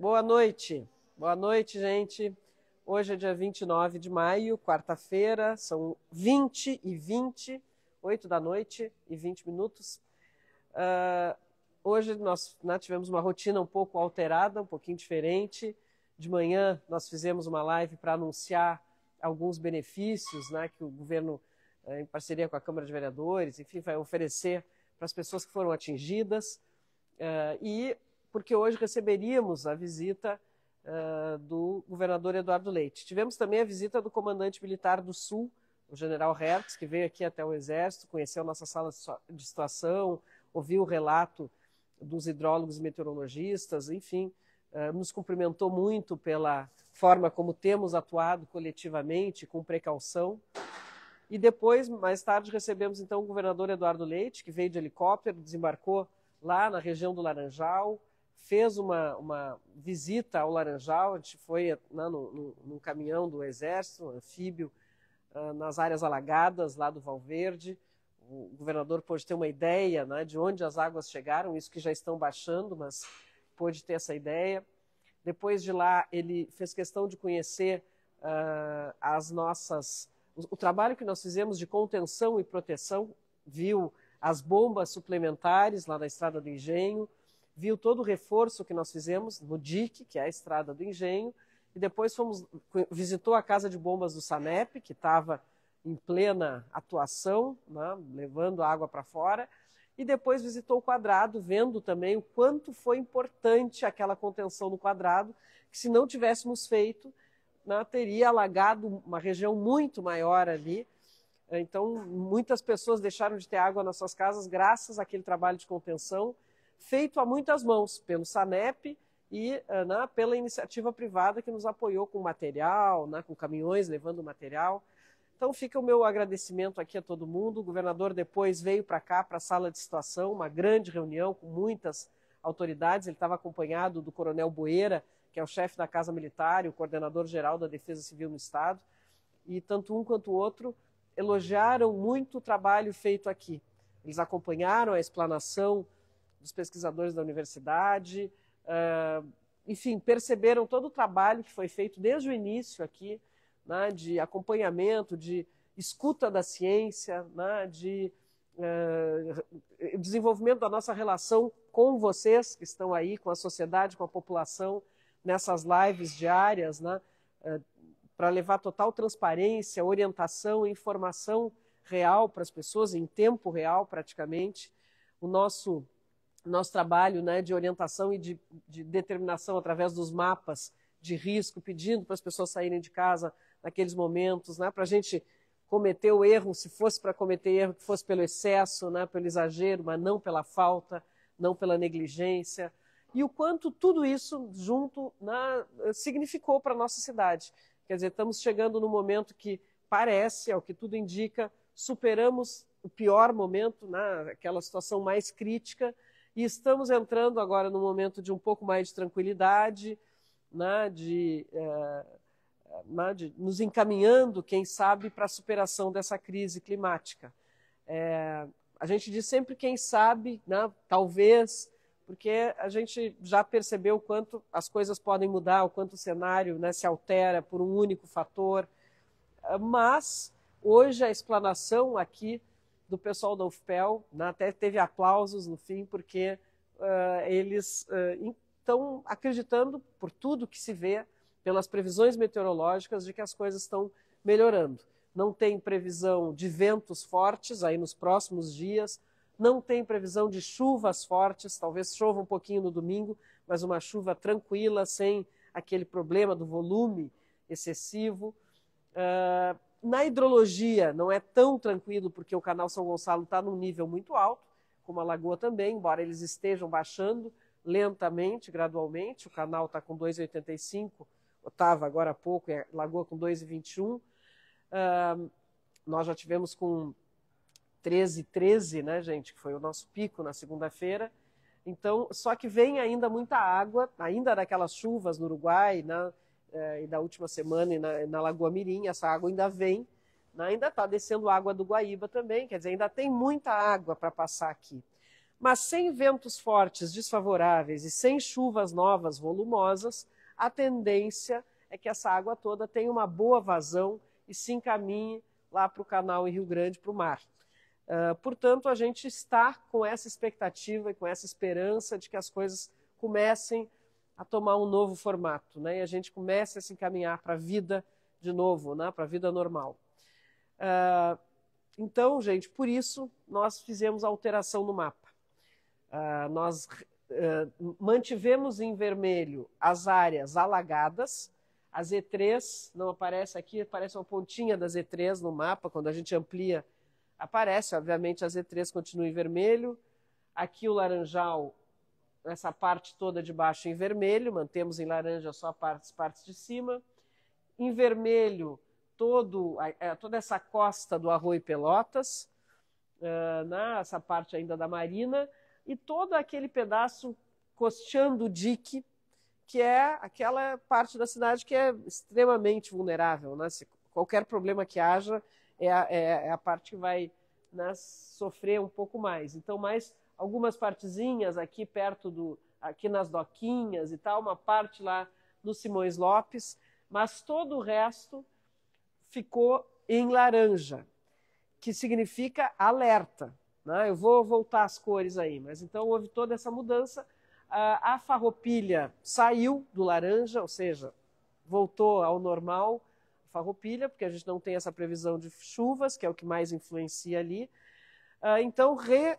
Boa noite. Boa noite, gente. Hoje é dia 29 de maio, quarta-feira, são 20 e 20, 8 da noite e 20 minutos. Uh, hoje nós né, tivemos uma rotina um pouco alterada, um pouquinho diferente. De manhã nós fizemos uma live para anunciar alguns benefícios né, que o governo, eh, em parceria com a Câmara de Vereadores, enfim, vai oferecer para as pessoas que foram atingidas. Uh, e porque hoje receberíamos a visita uh, do governador Eduardo Leite. Tivemos também a visita do comandante militar do Sul, o general Hertz, que veio aqui até o Exército, conheceu nossa sala de situação, ouviu o relato dos hidrólogos e meteorologistas, enfim, nos cumprimentou muito pela forma como temos atuado coletivamente, com precaução. E depois, mais tarde, recebemos então o governador Eduardo Leite, que veio de helicóptero, desembarcou lá na região do Laranjal, fez uma, uma visita ao Laranjal, a gente foi né, no, caminhão do Exército, um anfíbio, uh, nas áreas alagadas lá do Valverde. O governador pôde ter uma ideia né, de onde as águas chegaram, isso que já estão baixando, mas pôde ter essa ideia. Depois de lá, ele fez questão de conhecer uh, as nossas, o, o trabalho que nós fizemos de contenção e proteção, viu as bombas suplementares lá da Estrada do Engenho, viu todo o reforço que nós fizemos no DIC, que é a Estrada do Engenho, e depois fomos, visitou a Casa de Bombas do SANEP, que estava em plena atuação, né, levando água para fora, e depois visitou o quadrado, vendo também o quanto foi importante aquela contenção no quadrado, que se não tivéssemos feito, né, teria alagado uma região muito maior ali. Então, muitas pessoas deixaram de ter água nas suas casas graças àquele trabalho de contenção feito a muitas mãos, pelo SANEP e eh, né, pela iniciativa privada que nos apoiou com material, né, com caminhões levando material. Então fica o meu agradecimento aqui a todo mundo. O governador depois veio para cá, para a sala de situação, uma grande reunião com muitas autoridades. Ele estava acompanhado do coronel Boeira, que é o chefe da Casa Militar e o coordenador geral da Defesa Civil no Estado. E tanto um quanto o outro elogiaram muito o trabalho feito aqui. Eles acompanharam a explanação dos pesquisadores da universidade, uh, enfim, perceberam todo o trabalho que foi feito desde o início aqui, né, de acompanhamento, de escuta da ciência, né, de uh, desenvolvimento da nossa relação com vocês que estão aí, com a sociedade, com a população, nessas lives diárias, né, uh, eh, para levar total transparência, orientação informação real para as pessoas, em tempo real praticamente. O nosso nosso trabalho né, de orientação e de, de determinação através dos mapas de risco, pedindo para as pessoas saírem de casa naqueles momentos, né, para a gente cometer o erro, se fosse para cometer erro, que fosse pelo excesso, né, pelo exagero, mas não pela falta, não pela negligência. E o quanto tudo isso junto na, né, significou para a nossa cidade. Quer dizer, estamos chegando no momento que parece, o que tudo indica, superamos o pior momento, né, aquela situação mais crítica, e estamos entrando agora num momento de um pouco mais de tranquilidade, né, de, é, né, de nos encaminhando, quem sabe, para a superação dessa crise climática. É, a gente diz sempre quem sabe, né, talvez, porque a gente já percebeu o quanto as coisas podem mudar, o quanto o cenário né, se altera por um único fator. Mas hoje a explanação aqui do pessoal da UFPEL, né? até teve aplausos no fim, porque uh, eles estão eh, acreditando, por tudo que se vê, pelas previsões meteorológicas, de que as coisas estão melhorando. Não tem previsão de ventos fortes aí nos próximos dias, não tem previsão de chuvas fortes, talvez chova um pouquinho no domingo, mas uma chuva tranquila, sem aquele problema do volume excessivo. Uh, na hidrologia não é tão tranquilo, porque o canal São Gonçalo está num nível muito alto, como a lagoa também, embora eles estejam baixando lentamente, gradualmente. O canal está com 2,85, estava agora há pouco, e a lagoa com 2,21. Uh, nós já tivemos com 13,13, 13, né, gente, que foi o nosso pico na segunda-feira. Então, só que vem ainda muita água, ainda daquelas chuvas no Uruguai, né? Eh, e da última semana e na, na, Lagoa Mirim, essa água ainda vem, né? ainda está descendo água do Guaíba também, quer dizer, ainda tem muita água para passar aqui. Mas sem ventos fortes desfavoráveis e sem chuvas novas volumosas, a tendência é que essa água toda tenha uma boa vazão e se encaminhe lá para o canal em Rio Grande, para o mar. Uh, portanto, a gente está com essa expectativa e com essa esperança de que as coisas comecem a tomar um novo formato, né? E a gente começa a se encaminhar para a vida de novo, né? Para a vida normal. Uh, então, gente, por isso nós fizemos a alteração no mapa. Uh, nós uh, mantivemos em vermelho as áreas alagadas. A Z3 não aparece aqui, aparece uma pontinha da Z3 no mapa. Quando a gente amplia, aparece. Obviamente, a Z3 continua em vermelho. Aqui o laranjal essa parte toda de baixo em vermelho, mantemos em laranja só as partes de cima. Em vermelho, todo, é, toda essa costa do Arroio Pelotas, né, essa parte ainda da Marina, e todo aquele pedaço costeando o dique, que é aquela parte da cidade que é extremamente vulnerável. Né? Se qualquer problema que haja, é a, é, é a parte que vai né, sofrer um pouco mais. Então, mais algumas partezinhas aqui perto do, aqui nas doquinhas e tal, uma parte lá no Simões Lopes, mas todo o resto ficou em laranja, que significa alerta. Né? Eu vou voltar as cores aí, mas então houve toda essa mudança. A farropilha saiu do laranja, ou seja, voltou ao normal, farropilha porque a gente não tem essa previsão de chuvas, que é o que mais influencia ali. Ah, então, re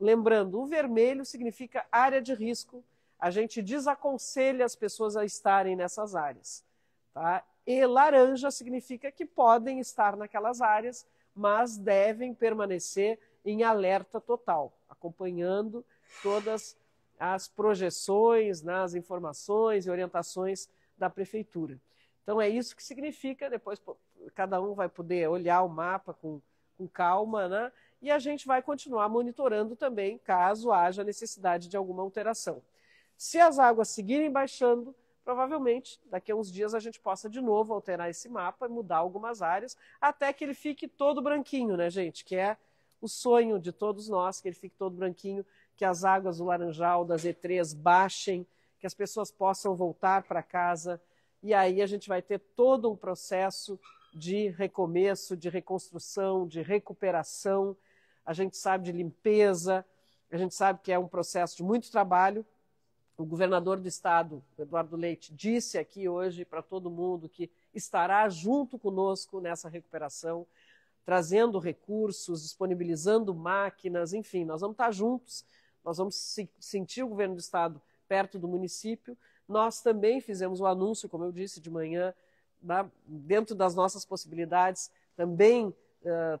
Lembrando, o vermelho significa área de risco. A gente desaconselha as pessoas a estarem nessas áreas. Tá? E laranja significa que podem estar naquelas áreas, mas devem permanecer em alerta total, acompanhando todas as projeções, nas né, informações e orientações da prefeitura. Então é isso que significa, depois cada um vai poder olhar o mapa com, com calma, né? e a gente vai continuar monitorando também caso haja necessidade de alguma alteração. Se as águas seguirem baixando, provavelmente daqui a uns dias a gente possa de novo alterar esse mapa e mudar algumas áreas até que ele fique todo branquinho, né, gente? Que é o sonho de todos nós, que ele fique todo branquinho, que as águas do Laranjal, das E3 baixem, que as pessoas possam voltar para casa. E aí a gente vai ter todo um processo de recomeço, de reconstrução, de recuperação a gente sabe de limpeza, a gente sabe que é um processo de muito trabalho. O governador do estado, Eduardo Leite, disse aqui hoje para todo mundo que estará junto conosco nessa recuperação, trazendo recursos, disponibilizando máquinas, enfim, nós vamos estar juntos, nós vamos sentir o governo do estado perto do município. Nós também fizemos o um anúncio, como eu disse de manhã, dentro das nossas possibilidades, também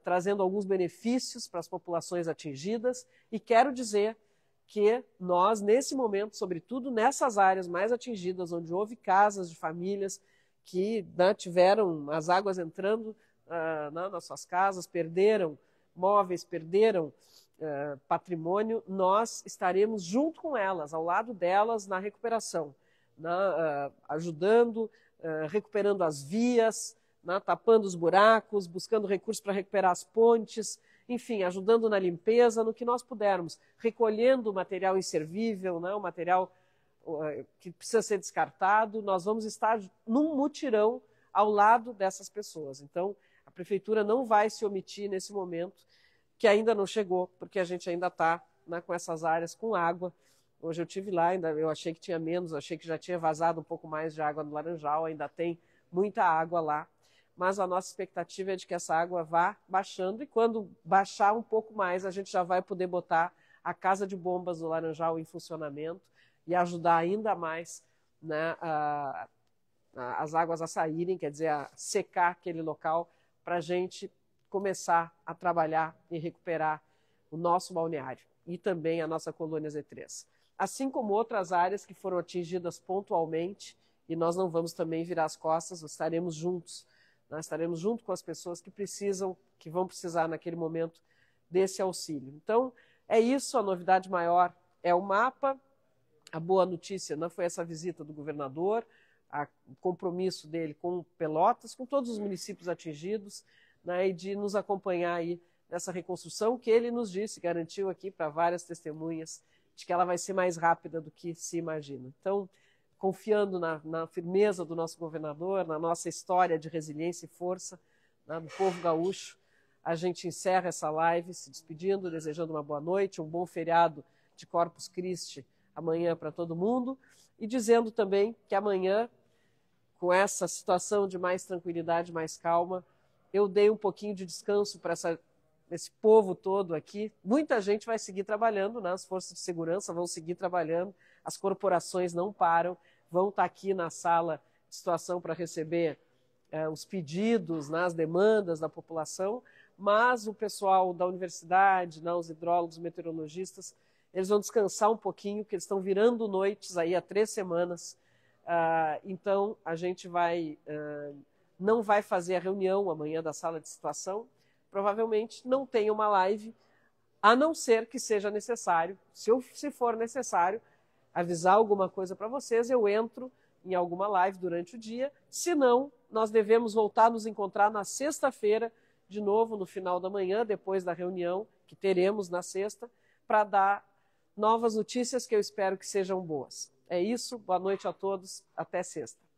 trazendo alguns benefícios para as populações atingidas, e quero dizer que nós, nesse momento, sobretudo nessas áreas mais atingidas, onde houve casas de famílias que né, tiveram as águas entrando uh, né, nas suas casas, perderam móveis, perderam uh, patrimônio, nós estaremos junto com elas, ao lado delas na recuperação, uh, ajudando, recuperando as vias, né, tapando os buracos, buscando recursos para recuperar as pontes, enfim, ajudando na limpeza, no que nós pudermos, recolhendo material inservível, né, o material eh, que precisa ser descartado, nós vamos estar num mutirão ao lado dessas pessoas. Então, a prefeitura não vai se omitir nesse momento, que ainda não chegou, porque a gente ainda está né, com essas áreas com água. Hoje eu tive lá, ainda eu achei que tinha menos, achei que já tinha vazado um pouco mais de água no Laranjal, ainda tem muita água lá mas a nossa expectativa é de que essa água vá baixando e quando baixar um pouco mais, a gente já vai poder botar a casa de bombas do Laranjal em funcionamento e ajudar ainda mais né, a, a, as águas a saírem, quer dizer, a secar aquele local, para a gente começar a trabalhar e recuperar o nosso balneário e também a nossa colônia Z3. Assim como outras áreas que foram atingidas pontualmente, e nós não vamos também virar as costas, estaremos juntos nós estaremos junto com as pessoas que precisam, que vão precisar naquele momento desse auxílio. Então, é isso, a novidade maior é o mapa. A boa notícia não foi essa visita do governador, o compromisso dele com Pelotas, com todos os municípios atingidos, né, e de nos acompanhar aí nessa reconstrução que ele nos disse, garantiu aqui para várias testemunhas, de que ela vai ser mais rápida do que se imagina. Então, confiando na, na, firmeza do nosso governador, na nossa história de resiliência e força, né, do povo gaúcho, a gente encerra essa live se despedindo, desejando uma boa noite, um bom feriado de Corpus Christi amanhã para todo mundo e dizendo também que amanhã, com essa situação de mais tranquilidade, mais calma, eu dei um pouquinho de descanso para esse povo todo aqui. Muita gente vai seguir trabalhando, né? as forças de segurança vão seguir trabalhando as corporações não param, vão estar tá aqui na sala de situação para receber é, os pedidos, né, as demandas da população, mas o pessoal da universidade, né, os hidrólogos, meteorologistas, eles vão descansar um pouquinho, porque eles estão virando noites aí há três semanas. Uh, então, a gente vai, uh, não vai fazer a reunião amanhã da sala de situação. Provavelmente não tem uma live, a não ser que seja necessário, se, eu, se for necessário, avisar alguma coisa para vocês, eu entro em alguma live durante o dia. Se não, nós devemos voltar a nos encontrar na sexta-feira, de novo, no final da manhã, depois da reunião que teremos na sexta, para dar novas notícias que eu espero que sejam boas. É isso, boa noite a todos, até sexta.